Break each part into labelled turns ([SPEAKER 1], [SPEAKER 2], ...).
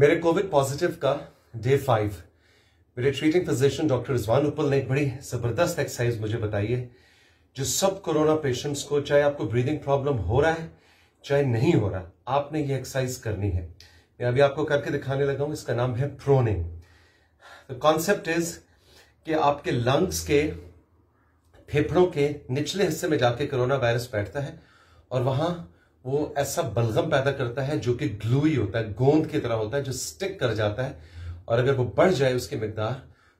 [SPEAKER 1] मेरे covid positive का day five मेरे treating physician doctor Rizwan Uppal ने एक बड़ी ज़बरदस्त एक्सरसाइज मुझे बताई है जो सब कोरोना पेशेंट्स को चाहे आपको ब्रीदिंग प्रॉब्लम हो रहा है चाहे नहीं हो रहा आपने ये एक्सरसाइज करनी है मैं अभी आपको करके दिखाने लगा हूं इसका नाम है प्रोनिंग द कॉन्सेप्ट इज कि आपके लंग्स के फेफड़ों के निचले हिस्से में जाके कोरोना वायरस बैठता है और वहां वो ऐसा बलगम पैदा करता है जो कि ग्लूई होता है गोंद की तरह होता है जो स्टिक कर जाता है और अगर वो बढ़ जाए उसकी मकदार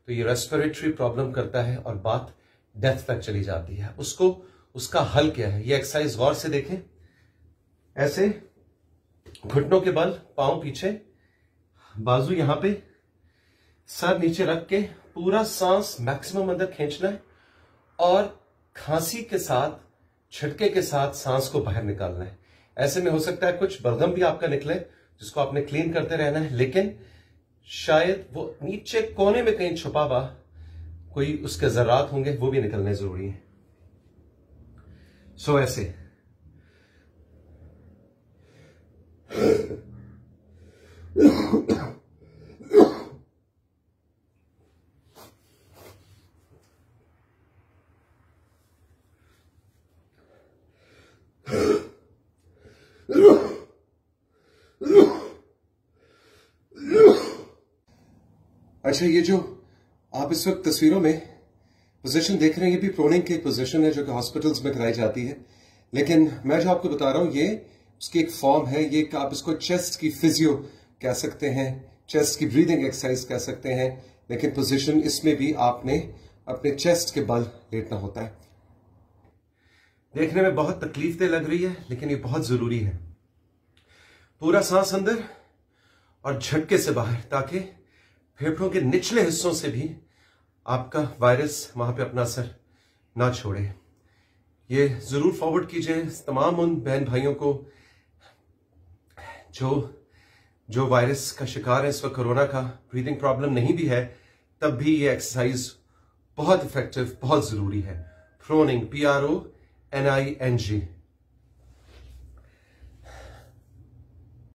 [SPEAKER 1] तो ये रेस्पिरेटरी प्रॉब्लम करता है और बात डेथ तक चली जाती है उसको उसका हल क्या है ये एक्सरसाइज गौर से देखें ऐसे घुटनों के बल पांव पीछे बाजू यहां पे सर नीचे रख के पूरा सांस मैक्सिमम अंदर खींचना है और खांसी के साथ छटके के साथ सांस को बाहर निकालना है ऐसे में हो सकता है कुछ बलगम भी आपका निकले जिसको आपने क्लीन करते रहना है लेकिन शायद वो नीचे कोने में कहीं छुपा हुआ कोई उसके जरात होंगे वो भी निकलने जरूरी है सो so, ऐसे अच्छा ये जो आप इस वक्त तस्वीरों में पोजीशन देख रहे हैं ये भी प्रोनिंग की पोजीशन है जो कि हॉस्पिटल्स में कराई जाती है लेकिन मैं जो आपको बता रहा हूँ ये उसकी एक फॉर्म है ये आप इसको चेस्ट की फिजियो कह सकते हैं चेस्ट की ब्रीदिंग एक्सरसाइज कह सकते हैं लेकिन पोजीशन इसमें भी आपने अपने चेस्ट के बल लेटना होता है देखने में बहुत तकलीफ दे लग रही है लेकिन ये बहुत जरूरी है पूरा सांस अंदर और झटके से बाहर ताकि फेफड़ों के निचले हिस्सों से भी आपका वायरस वहां पे अपना असर ना छोड़े ये जरूर फॉरवर्ड कीजिए तमाम उन बहन भाइयों को जो जो वायरस का शिकार है इस वक्त कोरोना का ब्रीदिंग प्रॉब्लम नहीं भी है तब भी ये एक्सरसाइज बहुत इफेक्टिव बहुत जरूरी है proning P R O N I N ji